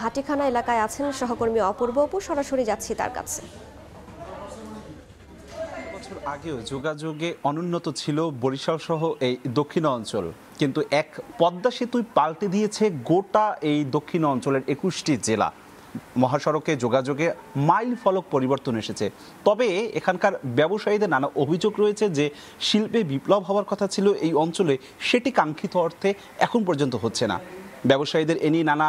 ভাটিখানা এলাকায় আছেন সহকর্মী অপূর্ব অপু সরাসরি যাচ্ছি তার কাছে বছর আগেও যোগাযোগে অনুন্নত ছিল বরিশাল সহ এই দক্ষিণ অঞ্চল কিন্তু এক পদ্মা সেতু পাল্টে দিয়েছে গোটা এই দক্ষিণ অঞ্চলের একুশটি জেলা মহাসড়কে যোগাযোগে মাইল ফলক পরিবর্তন এসেছে তবে এখানকার ব্যবসায়ীদের নানা অভিযোগ রয়েছে যে শিল্পে বিপ্লব হওয়ার কথা ছিল এই অঞ্চলে সেটি কাঙ্ক্ষিত অর্থে এখন পর্যন্ত হচ্ছে না ব্যবসায়ীদের এ নিয়ে নানা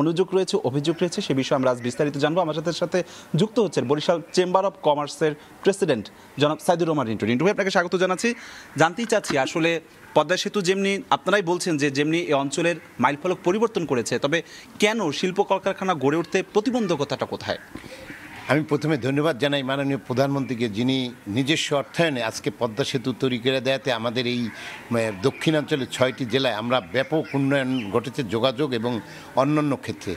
অনুযোগ রয়েছে অভিযোগ রয়েছে সে বিষয়ে আমরা আজ বিস্তারিত জানবো আমার সাথে যুক্ত হচ্ছেন বরিশাল চেম্বার অফ কমার্সের প্রেসিডেন্ট জনাব সাইদুর রহমান রিন্টু রিন্টু আপনাকে স্বাগত জানাচ্ছি জানতেই চাচ্ছি আসলে পদ্মা সেতু যেমনি আপনারাই বলছেন যে যেমনি এই অঞ্চলের মাইলফলক পরিবর্তন করেছে তবে কেন শিল্প কলকারখানা গড়ে উঠতে প্রতিবন্ধকতাটা কোথায় আমি প্রথমে ধন্যবাদ জানাই মাননীয় প্রধানমন্ত্রীকে যিনি নিজস্ব অর্থায়নে আজকে পদ্মা সেতু তৈরি করে দেয়াতে আমাদের এই দক্ষিণাঞ্চলের ছয়টি জেলায় আমরা ব্যাপক উন্নয়ন ঘটেছে যোগাযোগ এবং অন্যান্য ক্ষেত্রে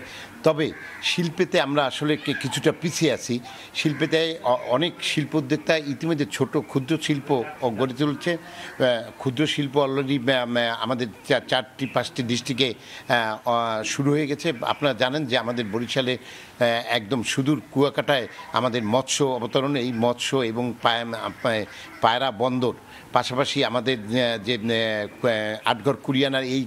তবে শিল্পেতে আমরা আসলে কিছুটা পিছিয়ে আছি শিল্পেতে অনেক শিল্প উদ্যোক্তা ইতিমধ্যে ছোট ক্ষুদ্র শিল্প গড়ে তুলছে ক্ষুদ্র শিল্প অলরেডি আমাদের চারটি পাঁচটি ডিস্ট্রিক্টে শুরু হয়ে গেছে আপনারা জানেন যে আমাদের বরিশালে একদম সুদূর কুয়াকাটায় আমাদের মৎস্য অবতরণ এই মৎস্য এবং পায়রা বন্দর পাশাপাশি আমাদের যে আটঘর কুরিয়ানার এই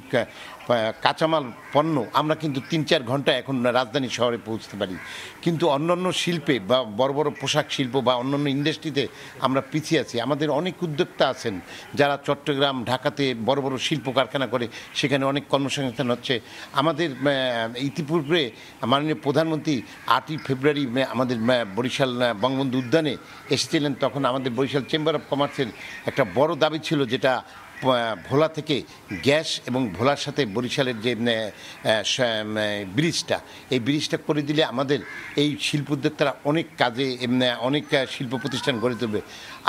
কাঁচামাল পণ্য আমরা কিন্তু তিন চার ঘন্টা এখন রাজধানী শহরে পৌঁছতে পারি কিন্তু অন্যান্য শিল্পে বা বড় বড় পোশাক শিল্প বা অন্যান্য ইন্ডাস্ট্রিতে আমরা পিছিয়ে আছি আমাদের অনেক উদ্যোক্তা আছেন যারা চট্টগ্রাম ঢাকাতে বড় বড় শিল্প কারখানা করে সেখানে অনেক কর্মসংস্থান হচ্ছে আমাদের ইতিপূর্বে মাননীয় প্রধানমন্ত্রী আটই ফেব্রুয়ারি আমাদের বরিশাল বঙ্গবন্ধু উদ্যানে এসেছিলেন তখন আমাদের বরিশাল চেম্বার অফ কমার্সের একটা বড় দাবি ছিল যেটা ভোলা থেকে গ্যাস এবং ভোলার সাথে বরিশালের যে ব্রিজটা এই ব্রিজটা করে দিলে আমাদের এই শিল্প উদ্যোক্তারা অনেক কাজে অনেক শিল্প প্রতিষ্ঠান গড়ে তুলবে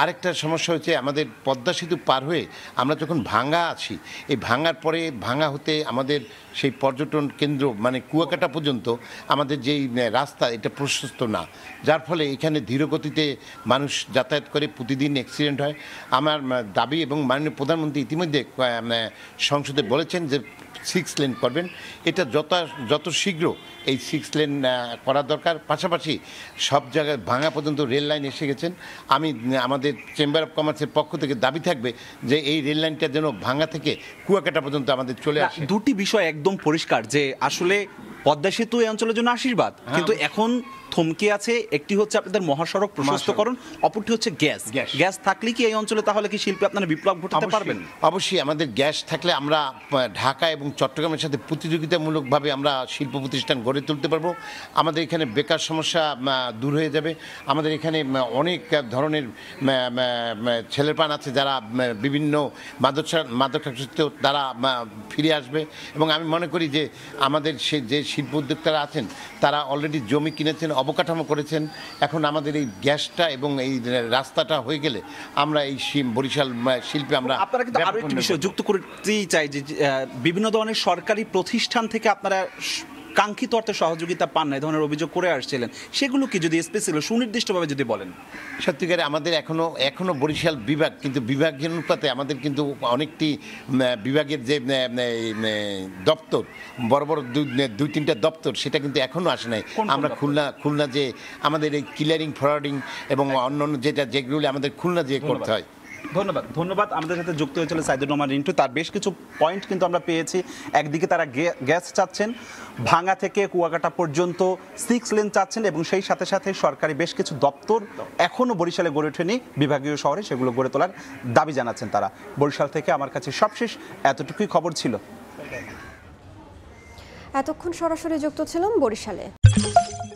আরেকটা সমস্যা হচ্ছে আমাদের পদ্মা সেতু পার হয়ে আমরা যখন ভাঙা আছি এই ভাঙার পরে ভাঙা হতে আমাদের সেই পর্যটন কেন্দ্র মানে কুয়াকাটা পর্যন্ত আমাদের যেই রাস্তা এটা প্রশস্ত না যার ফলে এখানে ধীরগতিতে মানুষ যাতায়াত করে প্রতিদিন অ্যাক্সিডেন্ট হয় আমার দাবি এবং মাননীয় প্রধানমন্ত্রী প্রধানমন্ত্রী ইতিমধ্যে মানে সংসদে বলেছেন যে সিক্স লেন করবেন এটা যত যত শীঘ্র এই সিক্স লেন করা দরকার পাশাপাশি সব জায়গায় ভাঙা পর্যন্ত রেল লাইন এসে গেছেন আমি আমাদের চেম্বার অফ কমার্সের পক্ষ থেকে দাবি থাকবে যে এই রেল লাইনটা যেন ভাঙা থেকে কুয়াকাটা পর্যন্ত আমাদের চলে আসে দুটি বিষয় একদম পরিষ্কার যে আসলে পদ্মা সেতু এই অঞ্চলের জন্য আশীর্বাদ হ্যাঁ। কিন্তু এখন থমকে আছে একটি হচ্ছে আপনাদের মহাসড়ক প্রশস্তকরণ অপরটি হচ্ছে গ্যাস গ্যাস থাকলে কি এই অঞ্চলে তাহলে কি শিল্পে আপনারা বিপ্লব ঘটাতে পারবেন অবশ্যই আমাদের গ্যাস থাকলে আমরা ঢাকা এবং চট্টগ্রামের সাথে প্রতিযোগিতামূলকভাবে আমরা শিল্প প্রতিষ্ঠান গড়ে তুলতে পারবো আমাদের এখানে বেকার সমস্যা দূর হয়ে যাবে আমাদের এখানে অনেক ধরনের ছেলেপান আছে যারা বিভিন্ন মাদক মাদকাসক্ত তারা ফিরে আসবে এবং আমি মনে করি যে আমাদের সে যে শিল্প উদ্যোক্তারা আছেন তারা অলরেডি জমি কিনেছেন অবকাঠামো করেছেন এখন আমাদের এই গ্যাসটা এবং এই রাস্তাটা হয়ে গেলে আমরা এই বরিশাল শিল্পে আমরা আপনারা কিন্তু আরো একটি বিষয় যুক্ত করতেই চাই যে বিভিন্ন ধরনের সরকারি প্রতিষ্ঠান থেকে আপনারা কাঙ্ক্ষিত অর্থে সহযোগিতা পান না এই ধরনের অভিযোগ করে আসছিলেন সেগুলো কি যদি স্পেসিফিক সুনির্দিষ্টভাবে যদি বলেন সত্যিকারে আমাদের এখনও এখনও বরিশাল বিভাগ কিন্তু বিভাগের অনুপাতে আমাদের কিন্তু অনেকটি বিভাগের যে দপ্তর বড় বড় দুই তিনটা দপ্তর সেটা কিন্তু এখনও আসে নাই আমরা খুলনা খুলনা যে আমাদের এই ক্লিয়ারিং ফরওয়ার্ডিং এবং অন্য অন্য যেটা যেগুলো আমাদের খুলনা যে করতে হয় ধন্যবাদ ধন্যবাদ আমাদের সাথে যুক্ত হয়েছিল সাইদুর রহমান রিন্টু তার বেশ কিছু পয়েন্ট কিন্তু আমরা পেয়েছি একদিকে তারা গ্যাস চাচ্ছেন ভাঙা থেকে কুয়াকাটা পর্যন্ত সিক্স লেন চাচ্ছেন এবং সেই সাথে সাথে সরকারি বেশ কিছু দপ্তর এখনও বরিশালে গড়ে ওঠেনি বিভাগীয় শহরে সেগুলো গড়ে তোলার দাবি জানাচ্ছেন তারা বরিশাল থেকে আমার কাছে সবশেষ এতটুকুই খবর ছিল এতক্ষণ সরাসরি যুক্ত ছিলাম বরিশালে